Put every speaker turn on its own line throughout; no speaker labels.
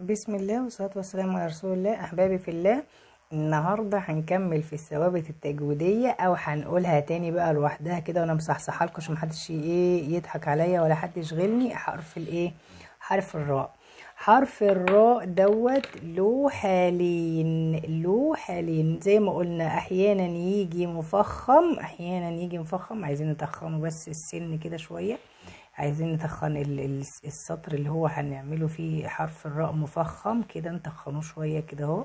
بسم الله والصلاة والسلام على رسول الله أحبابي في الله النهاردة هنكمل في الثوابت التجويدية أو هنقولها تاني بقى لوحدها كده وأنا مصحصحة لكم عشان محدش إيه يضحك عليا ولا حد يشغلني حرف الإيه حرف الراء حرف الراء دوت له حالين له حالين زي ما قلنا أحيانا يجي مفخم أحيانا يجي مفخم عايزين نتخمه بس السن كده شوية عايزين نتخن السطر اللي هو هنعمله فيه حرف الراء مفخم كده نتخنه شويه كده اهو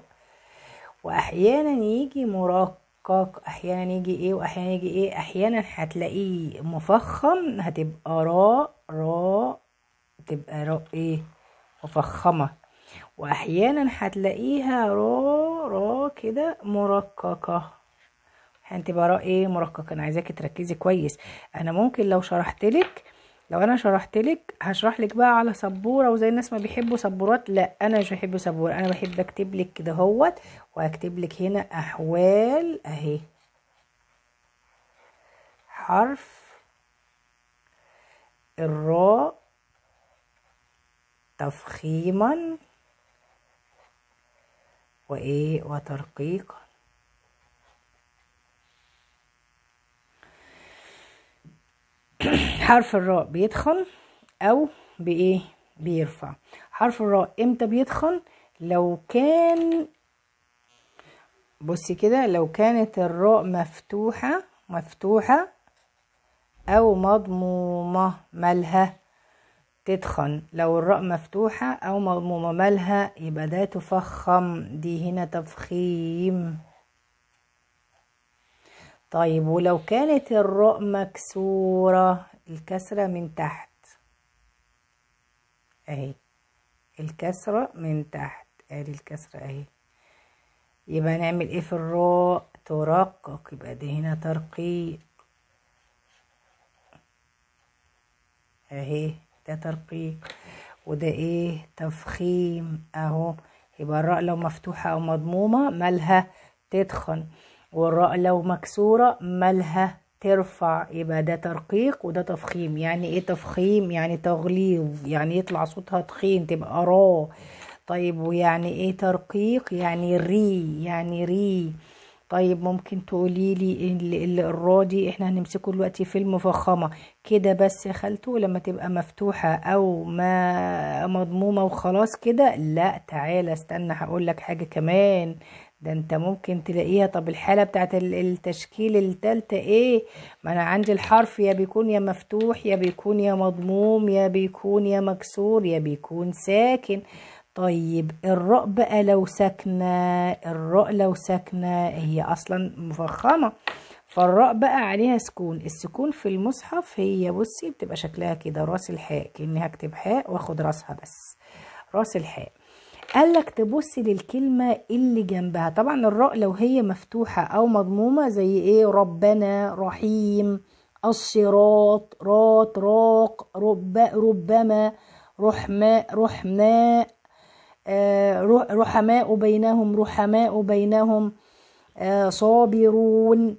واحيانا يجي مرقق احيانا يجي ايه واحيانا يجي ايه احيانا هتلاقيه مفخم هتبقى راء راء تبقى راء ايه مفخمه واحيانا هتلاقيها راء راء كده مرققه هتبقى راء ايه مرققه انا عايزاكي تركزي كويس انا ممكن لو شرحتلك لو انا شرحت لك هشرح لك بقى على سبوره وزي الناس ما بيحبوا سبورات لا انا مش بحب سبوره انا بحب اكتب لك كده اهوت واكتب لك هنا احوال اهي حرف الراء تفخيما وايه وترقيقا حرف الراء بيتخن او بايه بيرفع حرف الراء امتى بيتخن لو كان بصي كده لو كانت الراء مفتوحة مفتوحة أو مضمومة مالها تتخن لو الراء مفتوحة أو مضمومة مالها يبقى ده تفخم دي هنا تفخيم طيب ولو كانت الراء مكسورة الكسرة من تحت اهي الكسرة من تحت ادي الكسرة اهي يبقى نعمل ايه في الراء ترقق يبقى دي هنا ترقيق اهي ده ترقيق وده ايه تفخيم اهو يبقى الراء لو مفتوحة او مضمومة مالها تدخن والراء لو مكسورة مالها ترفع يبقى ده ترقيق وده تفخيم يعني ايه تفخيم يعني تغليظ يعني يطلع صوتها تخين تبقى راء طيب ويعني ايه ترقيق يعني ري يعني ري طيب ممكن تقولي لي الراضي احنا هنمسكه دلوقتي في المفخمة كده بس يا خالته لما تبقى مفتوحة او ما مضمومة وخلاص كده لا تعالى استنى هقول لك حاجة كمان ده انت ممكن تلاقيها طب الحالة بتاعت التشكيل التالتة ايه ما انا عندي الحرف يا بيكون يا مفتوح يا بيكون يا مضموم يا بيكون يا مكسور يا بيكون ساكن طيب الراء بقى لو ساكنة الراء لو ساكنة هي أصلا مفخمة فالراء بقى عليها سكون السكون في المصحف هي بصي بتبقى شكلها كده راس الحاء كأني هكتب حاء واخد راسها بس راس الحاء قال لك تبص للكلمة اللي جنبها طبعا الراء لو هي مفتوحة أو مضمومة زي إيه ربنا رحيم الصراط رات راق رب ربما رحماء رحماء آه، رحماء بينهم رحماء بينهم آه، صابرون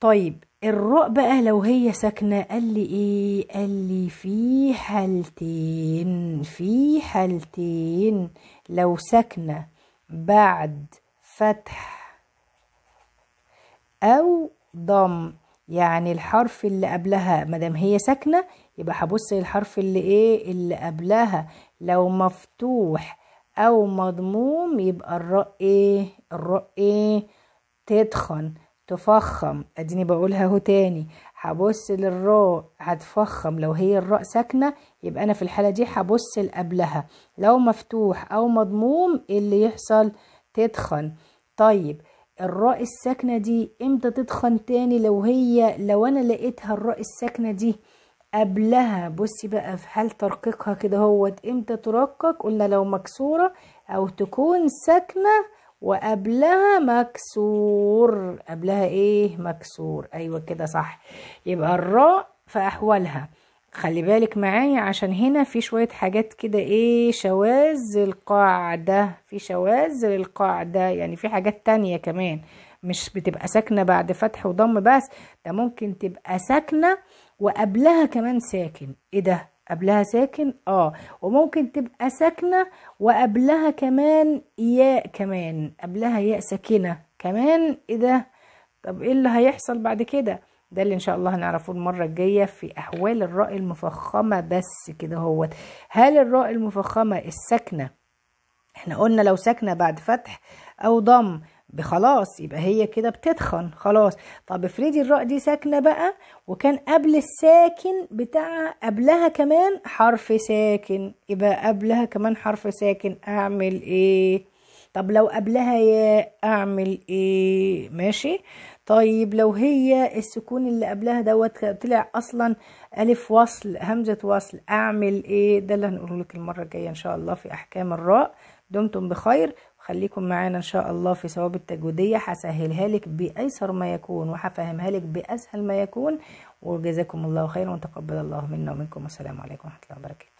طيب الراء بقى لو هي ساكنة قال لي ايه قال لي في حالتين في حالتين لو ساكنة بعد فتح او ضم يعني الحرف اللي قبلها مادام هي ساكنة يبقى هبص للحرف اللي ايه اللي قبلها لو مفتوح او مضموم يبقى الراء ايه الراء ايه تدخن تفخم اديني بقولها اهو تاني هبص للراء هتفخم لو هي الراء ساكنه يبقى انا في الحاله دي هبص لقبلها لو مفتوح او مضموم إيه اللي يحصل تدخن طيب الراء الساكنه دي امتى تدخن تاني لو هي لو انا لقيتها الراء الساكنه دي قبلها بصي بقى في حال ترقيقها كده هوت امتى ترقق قلنا لو مكسورة او تكون ساكنة وقبلها مكسور قبلها ايه مكسور ايوه كده صح يبقى الراء في احوالها خلي بالك معايا عشان هنا في شوية حاجات كده ايه شواذ القاعدة في شواذ القاعدة يعني في حاجات تانية كمان مش بتبقى ساكنة بعد فتح وضم بس ده ممكن تبقى ساكنة وقبلها كمان ساكن ايه ده قبلها ساكن اه وممكن تبقى ساكنة وقبلها كمان ياء كمان قبلها ياء ساكنة كمان ايه ده طب ايه اللي هيحصل بعد كده ده اللي ان شاء الله هنعرفه المرة الجاية في احوال الراء المفخمة بس كده هوت هل الراء المفخمة الساكنة احنا قلنا لو ساكنة بعد فتح او ضم خلاص يبقى هي كده بتتخن خلاص طب افرضي الراء دي ساكنه بقى وكان قبل الساكن بتاعها قبلها كمان حرف ساكن يبقى قبلها كمان حرف ساكن اعمل ايه طب لو قبلها ياء اعمل ايه ماشي طيب لو هي السكون اللي قبلها دوت طلع اصلا الف وصل همزه وصل اعمل ايه ده اللي هنقوله لك المره الجايه ان شاء الله في احكام الراء دمتم بخير خليكم معانا ان شاء الله في ثواب التجويديه هسهلها لك بايسر ما يكون وهفهمها لك باسهل ما يكون وجزاكم الله خيرا وتقبل الله منا ومنكم والسلام عليكم ورحمه الله وبركاته